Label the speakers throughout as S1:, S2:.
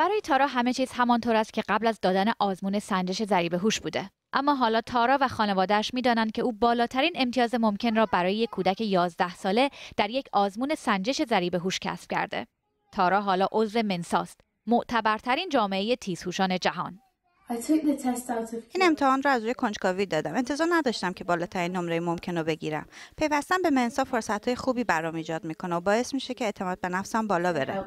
S1: برای تارا همه چیز همانطور است که قبل از دادن آزمون سنجش ضریب هوش بوده اما حالا تارا و خانوادهش میدانند که او بالاترین امتیاز ممکن را برای یک کودک 11 ساله در یک آزمون سنجش ضریب هوش کسب کرده تارا حالا عضو منساست معتبرترین جامعه تیزهوشان جهان
S2: این امتحان را از روی کنجکاوی دادم انتظار نداشتم که بالاترین نمره ممکن رو بگیرم پیوستن به منسا فرصت های خوبی برام ایجاد میکنه و باعث میشه که اعتماد به نفسم بالا بره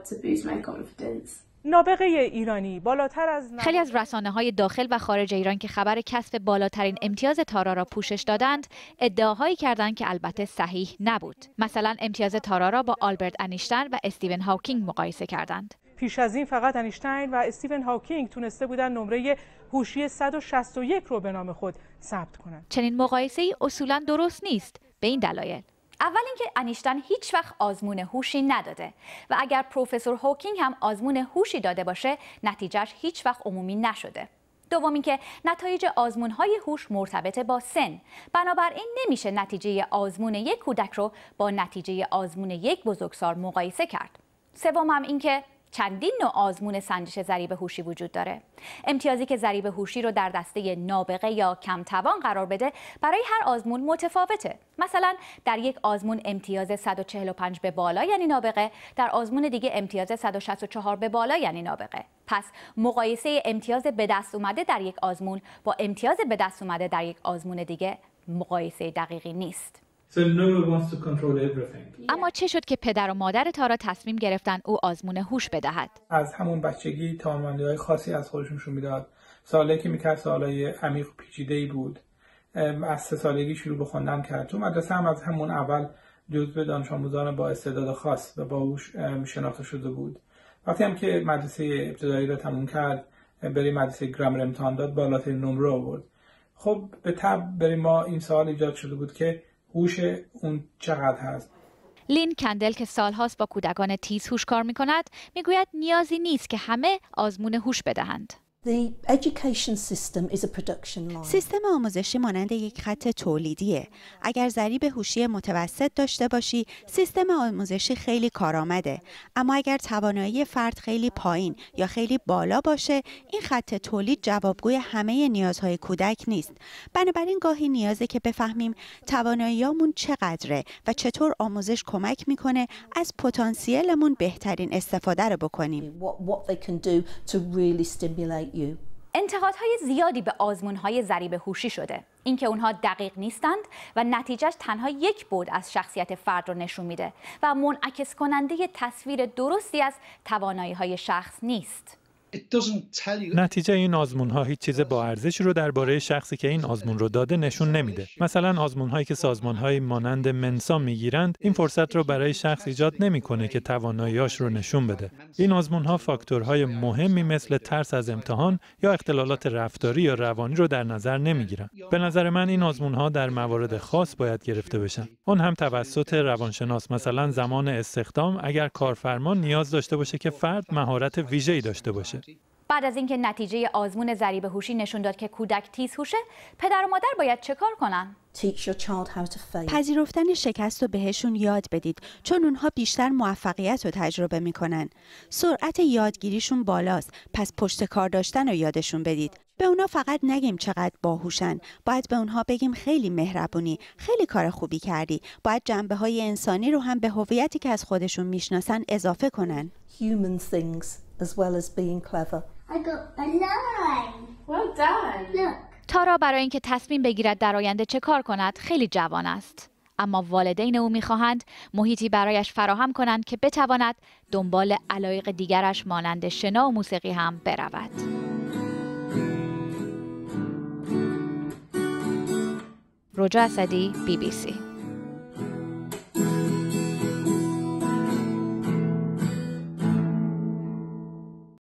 S1: نابغه ایرانی بالاتر از خیلی از رسانه های داخل و خارج ایران که خبر کسب بالاترین امتیاز تارا را پوشش دادند ادعاهایی کردند که البته صحیح نبود مثلا امتیاز تارا را با آلبرت انیشتین و استیون هاوکینگ مقایسه کردند پیش از این فقط انیشتین و استیون هاوکینگ تونسته بودن نمره هوشی 161 رو به نام خود ثبت کنند چنین مقایسه ای اصولا درست نیست به این دلایل اول اینکه انیشتن هیچ وقت آزمون هوشی نداده و اگر پروفسور هوکینگ هم آزمون هوشی داده باشه نتیجهش هیچ وقت عمومی نشده دوم اینکه نتایج آزمون های هوش مرتبط با سن بنابراین نمیشه نتیجه آزمون یک کودک رو با نتیجه آزمون یک بزرگسال مقایسه کرد سوم هم اینکه چندین نوع آزمون سنجش ضریب هوشی وجود داره امتیازی که ذریب هوشی رو در دسته نابغه یا کمتوان قرار بده برای هر آزمون متفاوته مثلا در یک آزمون امتیاز 145 به بالا یعنی نابغه در آزمون دیگه امتیاز 164 به بالا یعنی نابغه پس مقایسه امتیاز به دست اومده در یک آزمون با امتیاز به دست اومده در یک آزمون دیگه مقایسه دقیقی نیست اما چه شد که پدر و مادر تارا تصمیم گرفتن او آزمون هوش بدهد
S3: از همون بچگی توانمندی های خاصی از خودشونشون میداد ساله که میکرد سالهای عمیق پیچیده ای بود از سه سالگی شروع به خواندن کرد تو مدرسه هم از همون اول جزو دانش آموزان با استعداد خاص و باهوش شناخته شده بود وقتی هم که مدرسه ابتدایی را تموم کرد برای مدرسه گرامر امتحان داد بالاترین نمره آورد خب به تب برای ما این سوال ایجاد شده بود که هوش اون چقدر هست
S1: لین کندل که سالهاست با کودکان تیز هوش کار می کند میگوید نیازی نیست که همه آزمون هوش بدهند
S2: سیستم آموزشی مانند یک خط تولیدیه. اگر ذریب هوشی متوسط داشته باشی، سیستم آموزشی خیلی کارآمده. اما اگر توانایی فرد خیلی پایین یا خیلی بالا باشه، این خط تولید جوابگوی همه نیازهای کودک نیست. بنابراین گاهی نیازه که بفهمیم تواناییامون چقدره و چطور آموزش کمک میکنه از پتانسیلمون بهترین استفاده رو بکنیم. you.
S1: انتقادهای زیادی به آزمونهای ذریب هوشی شده اینکه اونها دقیق نیستند و نتیجهش تنها یک بود از شخصیت فرد رو نشون میده و منعکس کننده تصویر درستی از توانایی های شخص نیست
S3: نتیجه این آزمون هیچ چیز با ارزش رو درباره شخصی که این آزمون رو داده نشون نمیده. مثلا آزمون هایی که سازمان های مانند منسا میگیرند این فرصت رو برای شخص ایجاد نمیکنه که تواناییاش رو نشون بده. این آزمون ها فاکتورهای مهمی مثل ترس از امتحان یا اختلالات رفتاری یا روانی رو در نظر نمیگیرن. به نظر من این آزمون ها در موارد خاص باید گرفته بشن. اون هم توسط روانشناس مثلا زمان استخدام اگر کارفرما نیاز داشته باشه که فرد مهارت ویژه‌ای داشته باشه.
S1: بعد از اینکه نتیجه آزمون ضریب هوشی نشون داد که کودک تیز هوشه پدر و مادر باید چه کار کنن
S2: پذیرفتن شکست رو بهشون یاد بدید چون اونها بیشتر موفقیت رو تجربه میکنن سرعت یادگیریشون بالاست پس پشت کار داشتن رو یادشون بدید به اونا فقط نگیم چقدر باهوشن باید به اونها بگیم خیلی مهربونی خیلی کار خوبی کردی باید جنبه های انسانی رو هم به هویتی که از خودشون میشناسن اضافه کنن human things as well as being clever Well done. Look.
S1: تارا برای اینکه تصمیم بگیرد در آینده چه کار کند خیلی جوان است اما والدین او میخواهند محیطی برایش فراهم کنند که بتواند دنبال علایق دیگرش مانند شنا و موسیقی هم برود. رجا اسدی بی بی سی